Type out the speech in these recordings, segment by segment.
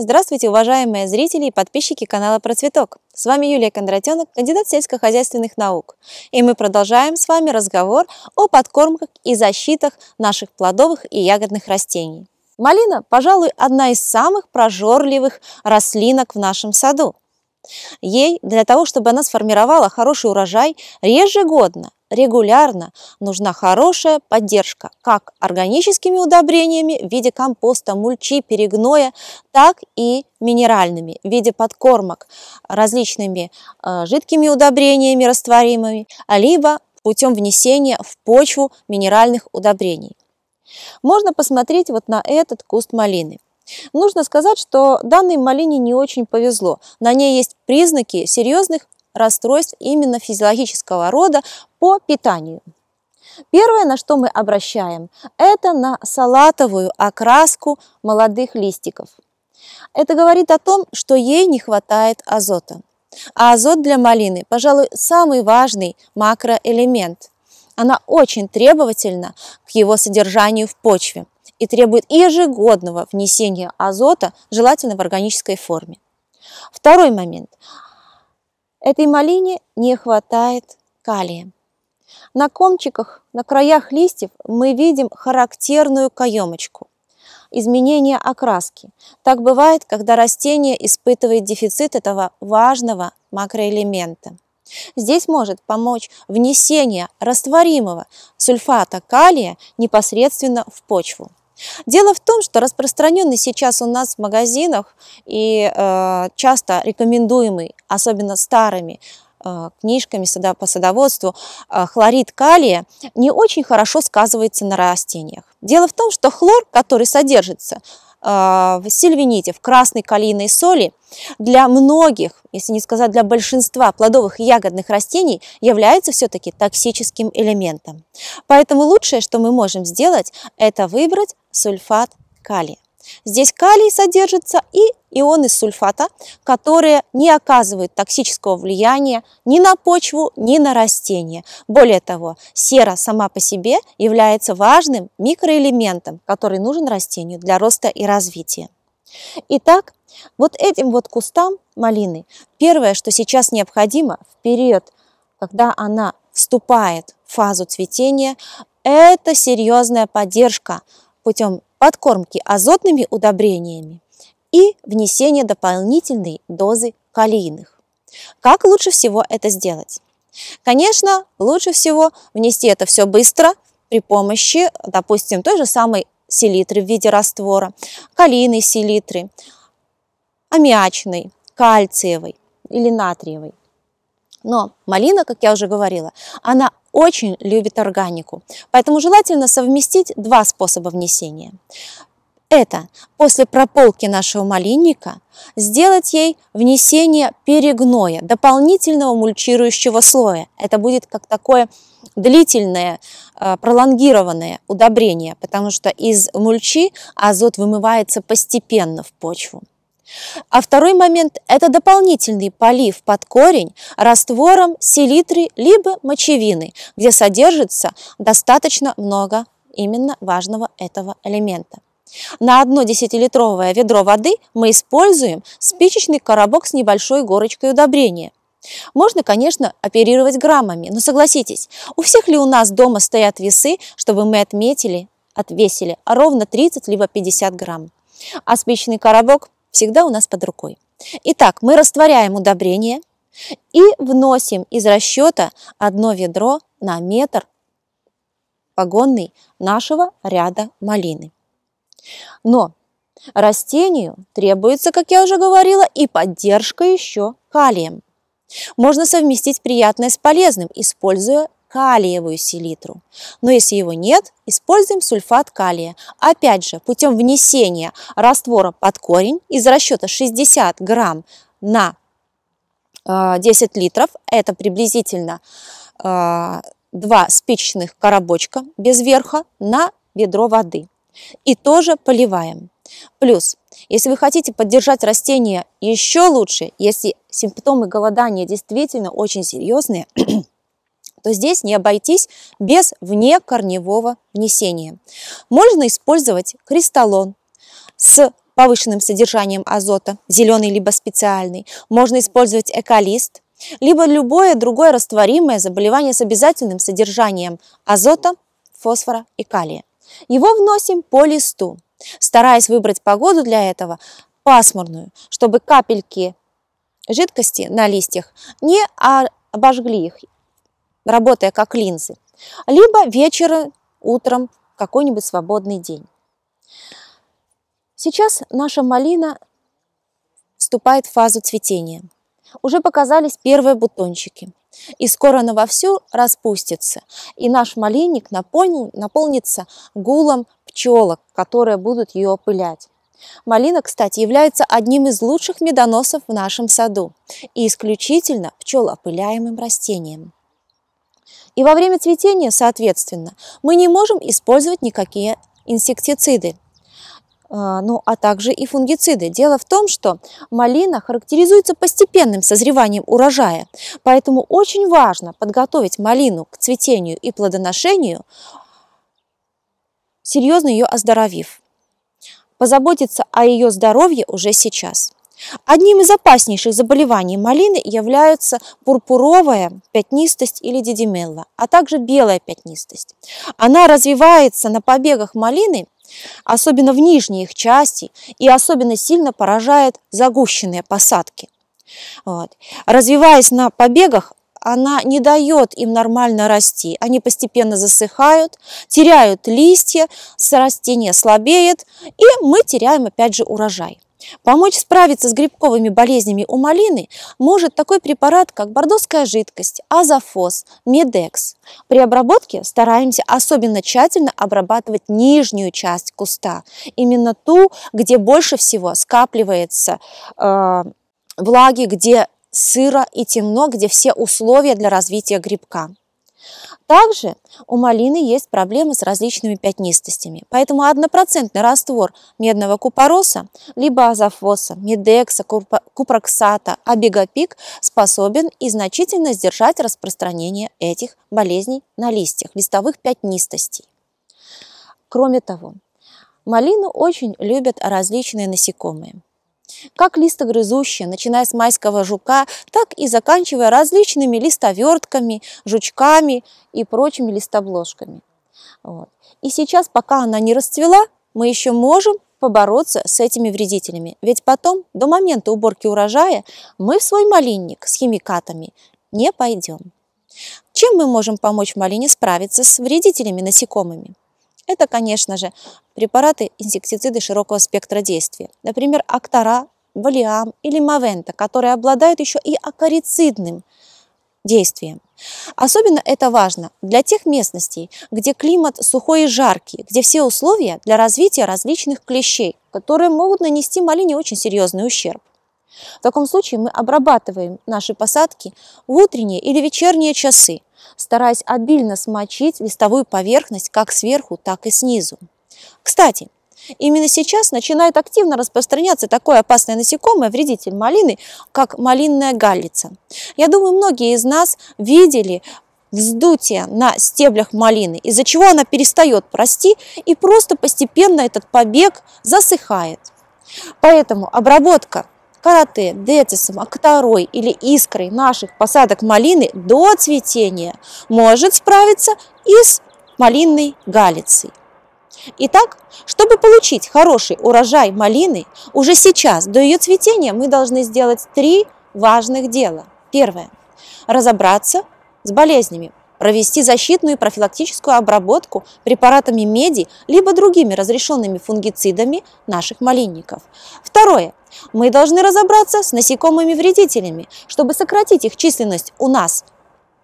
Здравствуйте, уважаемые зрители и подписчики канала Процветок! С вами Юлия Кондратенок, кандидат сельскохозяйственных наук. И мы продолжаем с вами разговор о подкормках и защитах наших плодовых и ягодных растений. Малина, пожалуй, одна из самых прожорливых рослинок в нашем саду. Ей для того, чтобы она сформировала хороший урожай, ежегодно регулярно нужна хорошая поддержка как органическими удобрениями в виде компоста, мульчи, перегноя, так и минеральными в виде подкормок, различными э, жидкими удобрениями растворимыми, либо путем внесения в почву минеральных удобрений. Можно посмотреть вот на этот куст малины. Нужно сказать, что данной малине не очень повезло. На ней есть признаки серьезных расстройств именно физиологического рода по питанию. Первое, на что мы обращаем, это на салатовую окраску молодых листиков. Это говорит о том, что ей не хватает азота. А азот для малины, пожалуй, самый важный макроэлемент. Она очень требовательна к его содержанию в почве и требует ежегодного внесения азота, желательно в органической форме. Второй момент. Этой малине не хватает калия. На комчиках, на краях листьев мы видим характерную каемочку. Изменение окраски. Так бывает, когда растение испытывает дефицит этого важного макроэлемента. Здесь может помочь внесение растворимого сульфата калия непосредственно в почву. Дело в том, что распространенный сейчас у нас в магазинах и э, часто рекомендуемый, особенно старыми э, книжками по садоводству, э, хлорид калия не очень хорошо сказывается на растениях. Дело в том, что хлор, который содержится, Э, сильвините, в красной калийной соли, для многих, если не сказать для большинства плодовых и ягодных растений, является все-таки токсическим элементом. Поэтому лучшее, что мы можем сделать, это выбрать сульфат калия. Здесь калий содержится и ионы сульфата, которые не оказывают токсического влияния ни на почву, ни на растения. Более того, сера сама по себе является важным микроэлементом, который нужен растению для роста и развития. Итак, вот этим вот кустам малины первое, что сейчас необходимо в период, когда она вступает в фазу цветения, это серьезная поддержка путем подкормки азотными удобрениями и внесение дополнительной дозы калийных. Как лучше всего это сделать? Конечно, лучше всего внести это все быстро при помощи, допустим, той же самой селитры в виде раствора, калийной селитры, аммиачной, кальциевой или натриевой. Но малина, как я уже говорила, она очень любит органику, поэтому желательно совместить два способа внесения. Это после прополки нашего малинника сделать ей внесение перегноя, дополнительного мульчирующего слоя. Это будет как такое длительное, э, пролонгированное удобрение, потому что из мульчи азот вымывается постепенно в почву. А второй момент – это дополнительный полив под корень раствором селитры либо мочевины, где содержится достаточно много именно важного этого элемента. На одно десятилитровое ведро воды мы используем спичечный коробок с небольшой горочкой удобрения. Можно, конечно, оперировать граммами, но согласитесь, у всех ли у нас дома стоят весы, чтобы мы отметили, отвесили ровно 30 либо 50 грамм? А спичечный коробок всегда у нас под рукой. Итак, мы растворяем удобрение и вносим из расчета одно ведро на метр погонный нашего ряда малины. Но растению требуется, как я уже говорила, и поддержка еще калием. Можно совместить приятное с полезным, используя калиевую селитру. Но если его нет, используем сульфат калия. Опять же, путем внесения раствора под корень из расчета 60 грамм на 10 э, литров, это приблизительно 2 э, спичечных коробочка без верха на ведро воды. И тоже поливаем. Плюс, если вы хотите поддержать растение еще лучше, если симптомы голодания действительно очень серьезные, то здесь не обойтись без внекорневого внесения. Можно использовать кристаллон с повышенным содержанием азота, зеленый либо специальный. Можно использовать эколист, либо любое другое растворимое заболевание с обязательным содержанием азота, фосфора и калия. Его вносим по листу, стараясь выбрать погоду для этого пасмурную, чтобы капельки жидкости на листьях не обожгли их работая как линзы, либо вечером, утром, какой-нибудь свободный день. Сейчас наша малина вступает в фазу цветения. Уже показались первые бутончики. И скоро она вовсю распустится. И наш малинник наполнится гулом пчелок, которые будут ее опылять. Малина, кстати, является одним из лучших медоносов в нашем саду и исключительно пчелоопыляемым растением. И во время цветения, соответственно, мы не можем использовать никакие инсектициды, а, ну а также и фунгициды. Дело в том, что малина характеризуется постепенным созреванием урожая, поэтому очень важно подготовить малину к цветению и плодоношению, серьезно ее оздоровив. Позаботиться о ее здоровье уже сейчас – Одним из опаснейших заболеваний малины являются пурпуровая пятнистость или дидимелла, а также белая пятнистость. Она развивается на побегах малины, особенно в нижней их части, и особенно сильно поражает загущенные посадки. Вот. Развиваясь на побегах, она не дает им нормально расти. Они постепенно засыхают, теряют листья, растение слабеет, и мы теряем опять же урожай. Помочь справиться с грибковыми болезнями у малины может такой препарат, как бордовская жидкость, азофос, медекс. При обработке стараемся особенно тщательно обрабатывать нижнюю часть куста, именно ту, где больше всего скапливается э, влаги, где сыро и темно, где все условия для развития грибка. Также у малины есть проблемы с различными пятнистостями, поэтому однопроцентный раствор медного купороса, либо азофоса, медекса, купроксата, абигопик способен и значительно сдержать распространение этих болезней на листьях, листовых пятнистостей. Кроме того, малину очень любят различные насекомые – как листогрызущие, начиная с майского жука, так и заканчивая различными листовертками, жучками и прочими листобложками. Вот. И сейчас, пока она не расцвела, мы еще можем побороться с этими вредителями. Ведь потом, до момента уборки урожая, мы в свой малинник с химикатами не пойдем. Чем мы можем помочь малине справиться с вредителями насекомыми? Это, конечно же, препараты инсектициды широкого спектра действия. Например, Актара, Валиам или Мавента, которые обладают еще и акарицидным действием. Особенно это важно для тех местностей, где климат сухой и жаркий, где все условия для развития различных клещей, которые могут нанести малине очень серьезный ущерб. В таком случае мы обрабатываем наши посадки в утренние или вечерние часы, стараясь обильно смочить листовую поверхность как сверху, так и снизу. Кстати, Именно сейчас начинает активно распространяться такое опасное насекомое, вредитель малины, как малинная галлица. Я думаю, многие из нас видели вздутие на стеблях малины, из-за чего она перестает прости и просто постепенно этот побег засыхает. Поэтому обработка карате, децисом, акторой или искрой наших посадок малины до цветения может справиться и с малинной галицей. Итак, чтобы получить хороший урожай малины, уже сейчас, до ее цветения, мы должны сделать три важных дела. Первое. Разобраться с болезнями, провести защитную и профилактическую обработку препаратами меди либо другими разрешенными фунгицидами наших малинников. Второе. Мы должны разобраться с насекомыми-вредителями, чтобы сократить их численность у нас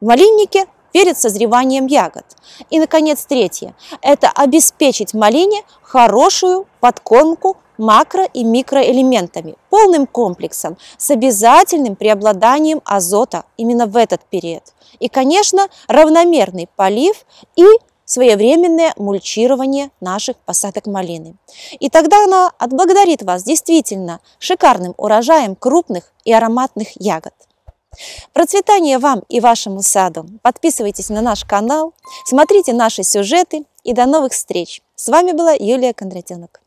в малиннике перед созреванием ягод. И, наконец, третье – это обеспечить малине хорошую подконку макро- и микроэлементами, полным комплексом, с обязательным преобладанием азота именно в этот период. И, конечно, равномерный полив и своевременное мульчирование наших посадок малины. И тогда она отблагодарит вас действительно шикарным урожаем крупных и ароматных ягод. Процветания вам и вашему саду! Подписывайтесь на наш канал, смотрите наши сюжеты и до новых встреч! С вами была Юлия Кондратенок.